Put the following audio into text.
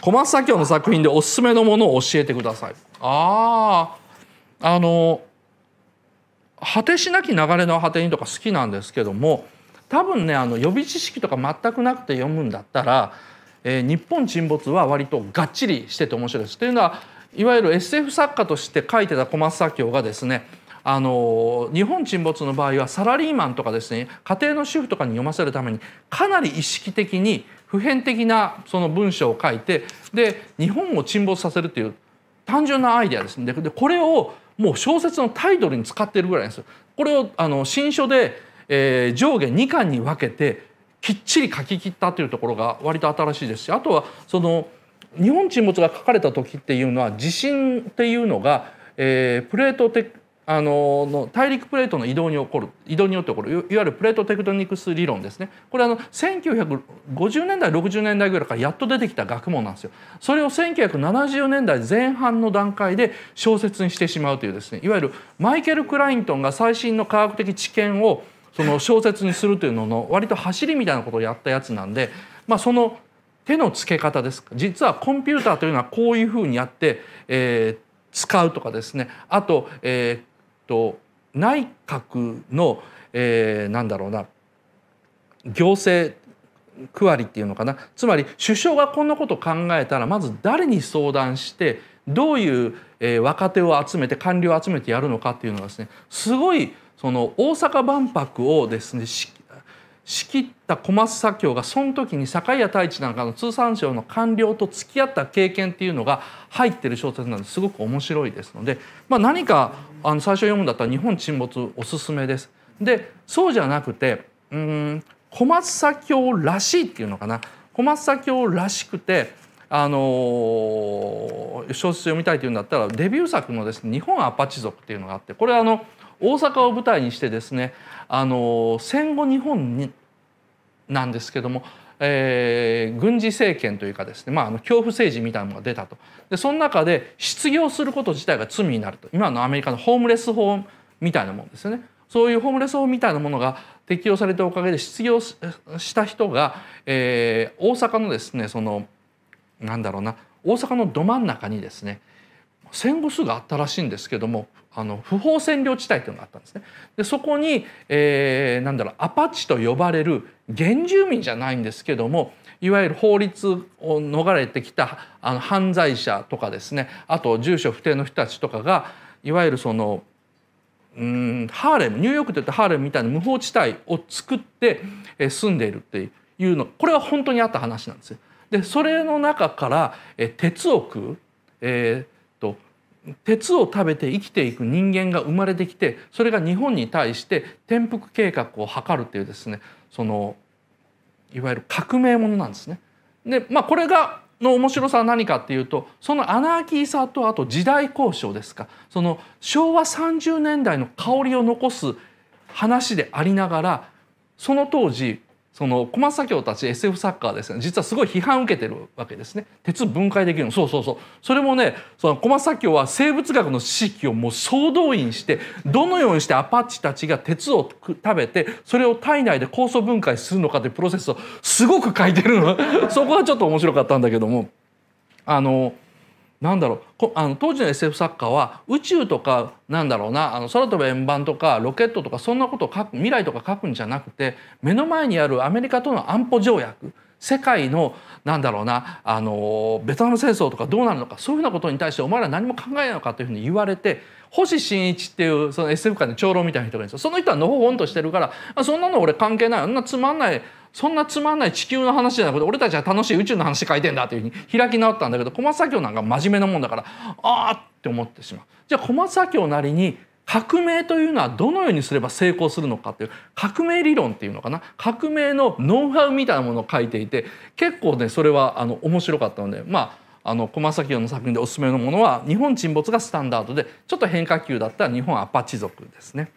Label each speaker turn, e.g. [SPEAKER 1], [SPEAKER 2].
[SPEAKER 1] 小松左京の作品でおすすめのものを教えてください。あああの果てしなき流れの果てにとか好きなんですけども多分ねあの予備知識とか全くなくて読むんだったら、えー、日本沈没は割とがっちりしてて面白いです。というのはいわゆる SF 作家として書いてた小松左京がですねあの日本沈没の場合はサラリーマンとかですね家庭の主婦とかに読ませるためにかなり意識的に普遍的なその文章を書いてで日本を沈没させるという単純なアイデアですねでこれをもう小説のタイトルに使ってるぐらいですこれをあの新書で、えー、上下2巻に分けてきっちり書き切ったというところが割と新しいですしあとはその日本沈没が書かれた時っていうのは地震っていうのが、えー、プレートテあのの大陸プレートの移動に起こる移動によって起こるいわゆるプレートテクトニクス理論ですねこれあの1950年代60年代ぐらいからやっと出てきた学問なんですよそれを1970年代前半の段階で小説にしてしまうというですねいわゆるマイケル・クライントンが最新の科学的知見をその小説にするというのの割と走りみたいなことをやったやつなんで、まあ、その手の付け方です実はコンピューターというのはこういうふうにやって、えー、使うとかですねあと、えーと内閣の、えー、なんだろうな行政区割りっていうのかなつまり首相がこんなことを考えたらまず誰に相談してどういう、えー、若手を集めて官僚を集めてやるのかっていうのがですねすごいその大阪万博をですね仕切った小松左京がその時に堺谷太一なんかの通産省の官僚と付き合った経験っていうのが入ってる小説なんですごく面白いですので、まあ、何かあの最初読むんだったら「日本沈没」おすすめです。でそうじゃなくてうん小松左京らしいっていうのかな小松左京らしくてあのー、小説読みたいというんだったらデビュー作のです、ね「日本アパチ族」っていうのがあってこれはあの大阪を舞台にしてですねあの戦後日本になんですけども、えー、軍事政権というかですね、まあ、あの恐怖政治みたいなものが出たとでその中で失業すること自体が罪になると今のアメリカのホームレス法みたいなもんですよね。そういうホームレス法みたいなものが適用されたおかげで失業した人が、えー、大阪のですねそのなんだろうな大阪のど真ん中にですね戦後すぐあったらしいんですけどもあの不法占領地帯というのがあったんですね。でそこに、えー、なんだろうアパッチと呼ばれる原住民じゃないんですけどもいわゆる法律を逃れてきたあの犯罪者とかですねあと住所不定の人たちとかがいわゆるそのうんハーレムニューヨークといったハーレムみたいな無法地帯を作って、えー、住んでいるっていうのこれは本当にあった話なんですよ。でそれの中から、えー、鉄を食う、えーと鉄を食べて生きていく人間が生まれてきてそれが日本に対して転覆計画を図るというですねそのいわゆる革命ものなんですね。でまあ、これがの面白さは何かっていうとそのアナーキーさとあと時代交渉ですかその昭和30年代の香りを残す話でありながらその当時その小松左京たち SF サッカーですね実はすごい批判受けてるわけですね鉄分解できるのそうそうそうそれもねその小松左京は生物学の知識をもう総動員してどのようにしてアパッチたちが鉄を食べてそれを体内で酵素分解するのかというプロセスをすごく書いてるのそこはちょっと面白かったんだけどもあのなんだろうあの当時の SF 作家は宇宙とかなんだろうなあの空飛ぶ円盤とかロケットとかそんなことを書く未来とか書くんじゃなくて目の前にあるアメリカとの安保条約世界のなんだろうなあのベトナム戦争とかどうなるのかそういうようなことに対してお前ら何も考えないのかというふうに言われて星新一っていうその SF 界の長老みたいな人がいるんですよその人はのほほんとしてるからそんなの俺関係ないあんなつまんないそんなつまんない地球の話じゃなくて俺たちは楽しい宇宙の話書いてんだというふうに開き直ったんだけど小松左京なんか真面目なもんだからああって思ってしまう。じゃあ小松左京なりに革命というのはどのようにすれば成功するのかという革命理論っていうのかな革命のノウハウみたいなものを書いていて結構ねそれはあの面白かったのでまああの小正清の作品でおすすめのものは日本沈没がスタンダードでちょっと変化球だったら日本アパチ族ですね。